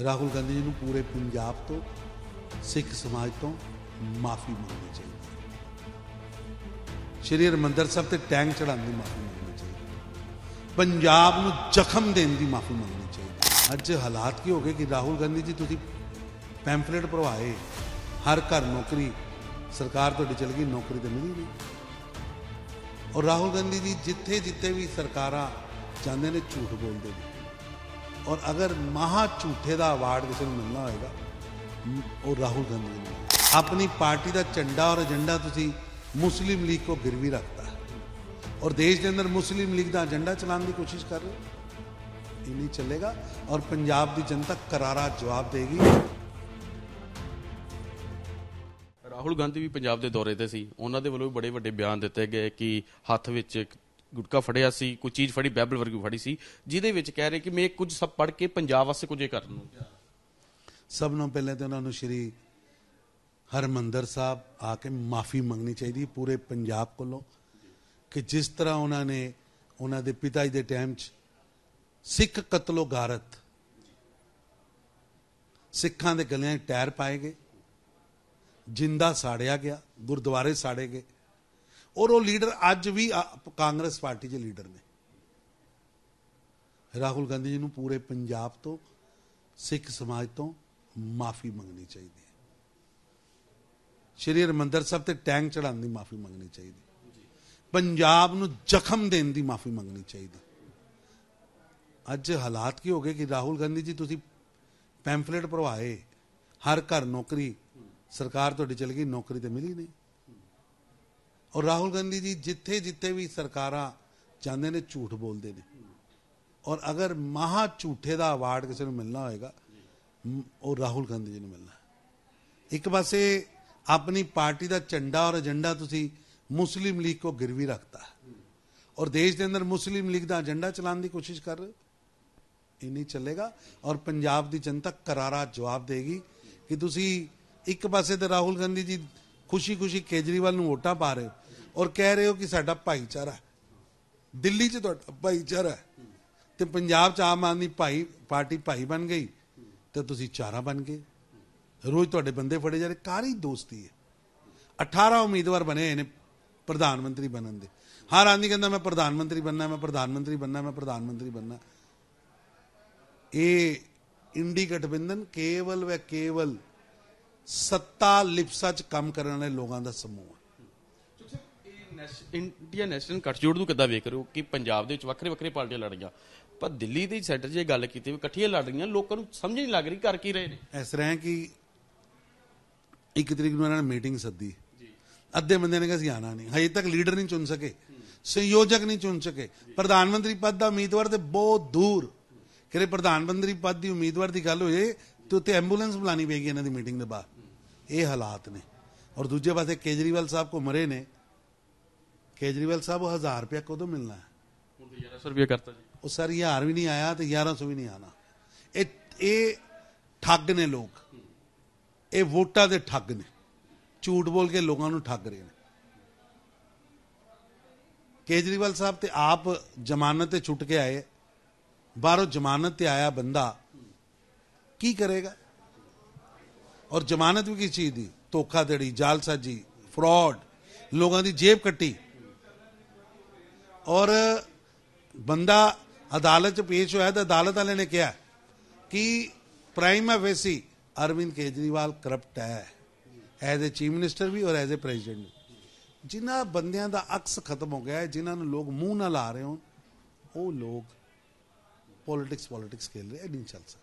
ਰਾਹੁਲ ਗਾਂਧੀ ਜੀ ਨੂੰ ਪੂਰੇ ਪੰਜਾਬ ਤੋਂ ਸਿੱਖ ਸਮਾਜ ਤੋਂ ਮਾਫੀ ਮੰਗਣੀ ਚਾਹੀਦੀ ਸ਼੍ਰੀ ਹਰਮੰਦਰ ਸਾਹਿਬ ਤੇ ਟੈਂਕ ਚੜਾਉਣ ਦੀ ਮਾਫੀ ਮੰਗਣੀ ਚਾਹੀਦੀ ਪੰਜਾਬ ਨੂੰ ਜ਼ਖਮ ਦੇਣ ਦੀ ਮਾਫੀ ਮੰਗਣੀ ਚਾਹੀਦੀ ਅੱਜ ਹਾਲਾਤ ਕੀ ਹੋ ਗਏ ਕਿ ਰਾਹੁਲ ਗਾਂਧੀ ਜੀ ਤੁਸੀਂ ਪੈਂਫਲੇਟ ਭਰਵਾਏ ਹਰ ਘਰ ਨੌਕਰੀ ਸਰਕਾਰ ਤੁਹਾਡੀ ਚਲ ਗਈ ਨੌਕਰੀ ਤੇ ਮਿਲੀ ਨਹੀਂ ਔਰ ਰਾਹੁਲ ਗਾਂਧੀ ਜੀ ਜਿੱਥੇ ਜਿੱਥੇ ਵੀ ਸਰਕਾਰਾਂ ਜਾਂਦੇ ਨੇ ਝੂਠ ਬੋਲਦੇ ਨੇ ਔਰ ਅਗਰ ਮਹਾ ਝੂਠੇ ਦਾ ਅਵਾਰਡ ਕਿਸੇ ਨੂੰ ਮਿਲਣਾ ਹੋਏਗਾ ਉਹ ਰਾਹੁਲ ਗਾਂਧੀ ਨੂੰ ਆਪਣੀ ਪਾਰਟੀ ਦਾ ਝੰਡਾ ਔਰ ਏਜੰਡਾ ਤੁਸੀਂ ਮੁਸਲਿਮ ਲੀਗ ਕੋ ਗਿਰਵੀ ਰੱਖਤਾ ਔਰ ਦੇਸ਼ ਦੇ ਅੰਦਰ ਮੁਸਲਿਮ ਲੀਗ ਦਾ ਏਜੰਡਾ ਚਲਾਉਣ ਦੀ ਕੋਸ਼ਿਸ਼ ਕਰ ਰਹੇ ਇਹ ਨਹੀਂ ਚੱਲੇਗਾ ਔਰ ਪੰਜਾਬ ਦੀ ਜਨਤਾ ਕਰਾਰਾ ਜਵਾਬ ਦੇਗੀ ਰਾਹੁਲ ਗਾਂਧੀ ਵੀ ਪੰਜਾਬ ਦੇ ਦੌਰੇ ਤੇ ਸੀ ਉਹਨਾਂ ਦੇ ਵੱਲੋਂ ਵੀ ਬੜੇ ਵੱਡੇ ਬਿਆਨ ਦਿੱਤੇ ਗਏ ਕਿ ਹੱਥ ਵਿੱਚ ਗੁਟਕਾ ਫੜਿਆ ਸੀ ਕੋਈ ਚੀਜ਼ ਫੜੀ ਬਾਈਬਲ ਵਰਗੀ ਫੜੀ ਸੀ ਜਿਹਦੇ ਵਿੱਚ ਕਹਿ ਰਹੇ ਕਿ ਮੈਂ ਕੁਝ ਸਭ ਪੜ ਕੇ ਪੰਜਾਬ ਵਾਸਤੇ ਕੁਝ ਕਰਨ ਨੂੰ ਸਭ ਨੂੰ ਪਹਿਲੇ ਤਾਂ ਉਹਨਾਂ ਨੂੰ ਸ਼੍ਰੀ ਹਰਮੰਦਰ ਸਾਹਿਬ ਆ ਕੇ ਮਾਫੀ ਮੰਗਣੀ ਚਾਹੀਦੀ ਪੂਰੇ ਪੰਜਾਬ ਕੋਲੋਂ ਕਿ ਜਿਸ ਤਰ੍ਹਾਂ ਉਹਨਾਂ ਨੇ ਉਹਨਾਂ ਦੇ ਪਿਤਾ ਜੀ ਦੇ ਟਾਈਮ 'ਚ ਸਿੱਖ ਕਤਲੋ ਗਾਰਤ ਸਿੱਖਾਂ ਦੇ ਗਲਿਆਂ 'ਚ ਟਾਇਰ ਪਾਏ ਗਏ ਜਿੰਦਾ ਸਾੜਿਆ ਗਿਆ ਗੁਰਦੁਆਰੇ ਸਾੜੇ ਗਏ ਔਰ ਉਹ ਲੀਡਰ ਅੱਜ ਵੀ ਕਾਂਗਰਸ ਪਾਰਟੀ ਦੇ ਲੀਡਰ ਨੇ ਰਾਹੁਲ ਗਾਂਧੀ ਜੀ ਨੂੰ ਪੂਰੇ ਪੰਜਾਬ ਤੋਂ ਸਿੱਖ ਸਮਾਜ ਤੋਂ ਮਾਫੀ ਮੰਗਣੀ ਚਾਹੀਦੀ ਹੈ ਸ਼੍ਰੀ ਹਰਮੰਦਰ ਸਾਹਿਬ ਤੇ ਟੈਂਕ ਚੜਾਉਣ ਦੀ ਮਾਫੀ ਮੰਗਣੀ ਚਾਹੀਦੀ ਪੰਜਾਬ ਨੂੰ ਜ਼ਖਮ ਦੇਣ ਦੀ ਮਾਫੀ ਮੰਗਣੀ ਚਾਹੀਦੀ ਅੱਜ ਹਾਲਾਤ ਕੀ ਹੋ ਗਏ ਕਿ ਰਾਹੁਲ ਗਾਂਧੀ ਜੀ ਤੁਸੀਂ ਪੈਂਫਲੇਟ ਭਰਵਾਏ ਹਰ ਘਰ ਨੌਕਰੀ ਸਰਕਾਰ ਤੁਹਾਡੀ ਚਲ ਗਈ ਨੌਕਰੀ ਤੇ ਮਿਲੀ ਨਹੀਂ ਔਰ ਰਾਹੁਲ ਗਾਂਧੀ ਜੀ ਜਿੱਥੇ ਜਿੱਥੇ ਵੀ ਸਰਕਾਰਾਂ ਜਾਂਦੇ ਨੇ ਝੂਠ ਬੋਲਦੇ ਨੇ ਔਰ ਅਗਰ ਮਹਾ ਝੂਠੇ ਦਾ ਅਵਾਰਡ ਕਿਸੇ ਨੂੰ ਮਿਲਣਾ ਹੋਏਗਾ ਉਹ ਰਾਹੁਲ ਗਾਂਧੀ ਜੀ ਨੂੰ ਮਿਲਣਾ ਇੱਕ ਪਾਸੇ ਆਪਣੀ ਪਾਰਟੀ ਦਾ ਝੰਡਾ ਔਰ ਏਜੰਡਾ ਤੁਸੀਂ ਮੁਸਲਿਮ ਲੀਗ ਕੋ ਗਿਰਵੀ ਰੱਖਤਾ ਔਰ ਦੇਸ਼ ਦੇ ਅੰਦਰ ਮੁਸਲਿਮ ਲੀਗ ਦਾ ਏਜੰਡਾ ਚਲਾਉਣ ਦੀ ਕੋਸ਼ਿਸ਼ ਕਰ ਰਹੇ ਇਹ ਨਹੀਂ ਚੱਲੇਗਾ ਔਰ ਪੰਜਾਬ ਦੀ ਜਨਤਾ ਕਰਾਰਾ ਜਵਾਬ ਦੇਗੀ ਕਿ ਤੁਸੀਂ ਇੱਕ ਪਾਸੇ ਤੇ ਰਾਹੁਲ ਗਾਂਧੀ ਜੀ ਖੁਸ਼ੀ-ਖੁਸ਼ੀ ਕੇਜਰੀਵਾਲ ਨੂੰ ਵੋਟਾਂ ਪਾ ਰਹੇ ਔਰ ਕਹਿ ਰਹੇ ਹੋ ਕਿ ਸਾਡਾ ਭਾਈਚਾਰਾ ਦਿੱਲੀ 'ਚ ਤੁਹਾਡਾ ਭਾਈਚਾਰਾ ਤੇ ਪੰਜਾਬ 'ਚ ਆਮ ਆਦਮੀ ਭਾਈ ਪਾਰਟੀ ਭਾਈ ਬਣ ਗਈ ਤੇ ਤੁਸੀਂ ਚਾਰਾ ਬਣ ਗਏ ਰੋਜ਼ ਤੁਹਾਡੇ ਬੰਦੇ ਫੜੇ ਜਾ ਰਹੇ ਕਾਰੀ ਦੋਸਤੀ ਹੈ 18 ਉਮੀਦਵਾਰ ਬਣੇ ਹੋਏ ਨੇ ਪ੍ਰਧਾਨ ਮੰਤਰੀ ਬਣਨ ਦੇ ਹਰ ਆਦਮੀ ਕਹਿੰਦਾ ਮੈਂ ਪ੍ਰਧਾਨ ਮੰਤਰੀ ਬੰਨਾ ਮੈਂ ਪ੍ਰਧਾਨ ਮੰਤਰੀ ਬੰਨਾ ਮੈਂ ਪ੍ਰਧਾਨ ਮੰਤਰੀ ਬੰਨਾ ਇਹ ਇੰਡੀ ਗਠਬੰਧਨ ਕੇਵਲ ਵੇ ਕੇਵਲ ਸੱਤਾ ਲਿਪਸਾ ਚ ਕੰਮ ਕਰਨ ਵਾਲੇ ਲੋਕਾਂ ਦਾ ਸਮੂਹ ਹੈ ਇੰਡੀਆ ਨੈਸ਼ਨਲ ਕਟਜੋੜ ਨੂੰ ਕਿੱਦਾਂ ਵੇਖ ਰਹੇ ਹੋ ਕਿ ਪੰਜਾਬ ਦੇ ਵਿੱਚ ਵੱਖਰੇ ਵੱਖਰੇ ਪਾਰਟੀਆਂ ਲੜ ਰਹੀਆਂ ਪਰ ਦਿੱਲੀ ਦੇ ਸੈਂਟਰ ਜੇ ਗੱਲ ਕੀਤੀ ਵੀ ਇਕੱਠੀਆਂ ਲੜ ਰਹੀਆਂ ਲੋਕਾਂ ਨੂੰ ਸਮਝ ਨਹੀਂ ਲੱਗ ਰਹੀ ਕਰ ਕੀ ਰਹੇ ਨੇ ਇਸ ਤਰ੍ਹਾਂ ਕਿ ਇੱਕ ਤਰੀਕ ਨੂੰ ਇਹਨਾਂ ਨੇ ਮੀਟਿੰਗ ਸੱਦੀ ਜੀ ਅੱਧੇ ਬੰਦੇ ਨੇ ਕਿਹਾ ਸੀ ਆਣਾ ਨਹੀਂ ਹਜੇ ਤੱਕ ਲੀਡਰ ਨਹੀਂ ਚੁਣ ਸਕੇ ਸੰਯੋਜਕ ਨਹੀਂ ਚੁਣ ਸਕੇ ਪ੍ਰਧਾਨ ਮੰਤਰੀ ਪਦ ਦਾ ਉਮੀਦਵਾਰ ਤੇ ਬਹੁਤ ਦੂਰ ਕਿਰੇ ਪ੍ਰਧਾਨ ਮੰਤਰੀ ਪਦ ਦੀ ਉਮੀਦਵਾਰ ਦੀ ਗੱਲ ਹੋਏ ਤੇ ਉੱਤੇ ਐਂਬੂਲੈਂਸ ਬੁਲਾਣੀ ਪੈਗੀ ਇਹਨਾਂ ਦੀ ਮੀਟਿੰਗ ਦੇ ਬਾਅਦ ਇਹ ਹਾਲਾਤ ਨੇ ਔਰ ਦੂਜੇ ਪਾਸੇ ਕੇਜਰੀਵਾਲ ਸਾਹਿਬ ਕੋ ਮਰੇ ਨੇ ਕੇਜਰੀਵਾਲ ਸਾਹਿਬ 1000 ਰੁਪਏ ਕਦੋਂ ਮਿਲਣਾ ਹੈ ਹੁਣ ਤਾਂ 1100 ਰੁਪਏ ਕਰਤਾ ਜੀ ਉਹ ਸਰ 1000 ਵੀ ਨਹੀਂ ਆਇਆ ਤੇ 1100 ਵੀ ਨਹੀਂ ਆਣਾ ਇਹ ਇਹ ਠੱਗ ਨੇ ਲੋਕ ਇਹ ਵੋਟਾਂ ਦੇ ਠੱਗ ਨੇ ਝੂਠ ਬੋਲ ਕੇ ਲੋਕਾਂ ਨੂੰ ਠੱਗ ਰਹੇ ਨੇ ਕੇਜਰੀਵਾਲ ਸਾਹਿਬ ਤੇ ਆਪ ਜ਼ਮਾਨਤ ਤੇ ਛੁੱਟ ਕੇ ਆਏ ਬਾਹਰੋਂ ਜ਼ਮਾਨਤ ਤੇ ਆਇਆ ਬੰਦਾ ਕੀ ਕਰੇਗਾ ਔਰ ਜ਼ਮਾਨਤ ਵੀ ਕੀ ਚੀਜ਼ ਦੀ ਦੇੜੀ ਜਾਲਸਾਜੀ ਫਰਾਡ ਲੋਕਾਂ ਦੀ ਜੇਬ ਕੱਟੀ ਔਰ ਬੰਦਾ ਅਦਾਲਤ 'ਚ ਪੇਸ਼ ਹੋਇਆ ਤਾਂ ਅਦਾਲਤ ਵਾਲੇ ਨੇ ਕਿਹਾ ਕਿ ਪ੍ਰਾਈਮ ਵੇਸੀ ਅਰਵਿੰਦ ਕੇਜਰੀਵਾਲ ਕਰਪਟ ਹੈ ਐਜ਼ ਅ ਚੀਫ ਮਿਨਿਸਟਰ ਵੀ ਔਰ ਐਜ਼ ਅ ਪ੍ਰੈਜ਼ੀਡੈਂਟ ਜਿਨ੍ਹਾਂ ਬੰਦਿਆਂ ਦਾ ਅਕਸ ਖਤਮ ਹੋ ਗਿਆ ਜਿਨ੍ਹਾਂ ਨੂੰ ਲੋਕ ਮੂੰਹ ਨਾਲ ਆ ਰਹੇ ਹੋ ਉਹ ਲੋਕ ਪੋਲਿਟਿਕਸ ਪੋਲਿਟਿਕਸ ਖੇਲ ਰਹੇ ਨਹੀਂ ਚੱਲ ਸਕਦਾ